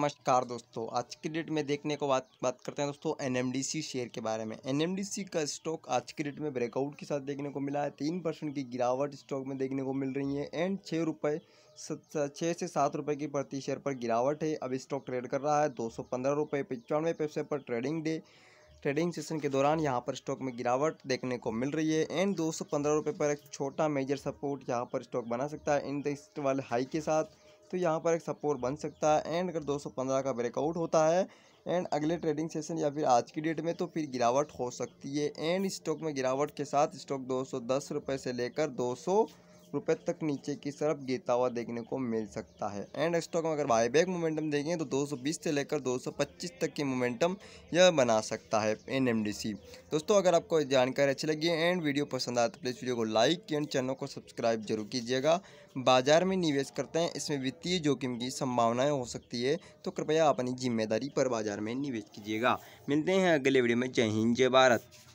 नमस्कार दोस्तों आज की डेट में देखने को बात बात करते हैं दोस्तों एनएमडीसी शेयर के बारे में एनएमडीसी का स्टॉक आज की डेट में ब्रेकआउट के साथ देखने को मिला है तीन परसेंट की गिरावट स्टॉक में देखने को मिल रही है एंड छः रुपये छः से सात रुपये की प्रति शेयर पर गिरावट है अब स्टॉक ट्रेड कर रहा है दो सौ पंद्रह रुपये पैसे पर ट्रेडिंग डे ट्रेडिंग सेशन के दौरान यहाँ पर स्टॉक में गिरावट देखने को मिल रही है एंड दो सौ पंद्रह रुपये पर एक छोटा मेजर सपोर्ट यहाँ पर स्टॉक बना सकता है इन वाले हाई के साथ तो यहाँ पर एक सपोर्ट बन सकता है एंड अगर 215 का ब्रेकआउट होता है एंड अगले ट्रेडिंग सेशन या फिर आज की डेट में तो फिर गिरावट हो सकती है एंड स्टॉक में गिरावट के साथ स्टॉक दो सौ से लेकर दो रुपये तक नीचे की तरफ गिरता हुआ देखने को मिल सकता है एंड स्टॉक में अगर बायबैक मोमेंटम देखें तो 220 से लेकर 225 तक की मोमेंटम यह बना सकता है एन दोस्तों अगर आपको जानकारी अच्छी लगी एंड वीडियो पसंद आए तो प्लीज़ वीडियो को लाइक एंड चैनल को सब्सक्राइब जरूर कीजिएगा बाजार में निवेश करते हैं इसमें वित्तीय जोखिम की संभावनाएं हो सकती है तो कृपया अपनी जिम्मेदारी पर बाजार में निवेश कीजिएगा मिलते हैं अगले वीडियो में जय हिंद जय भारत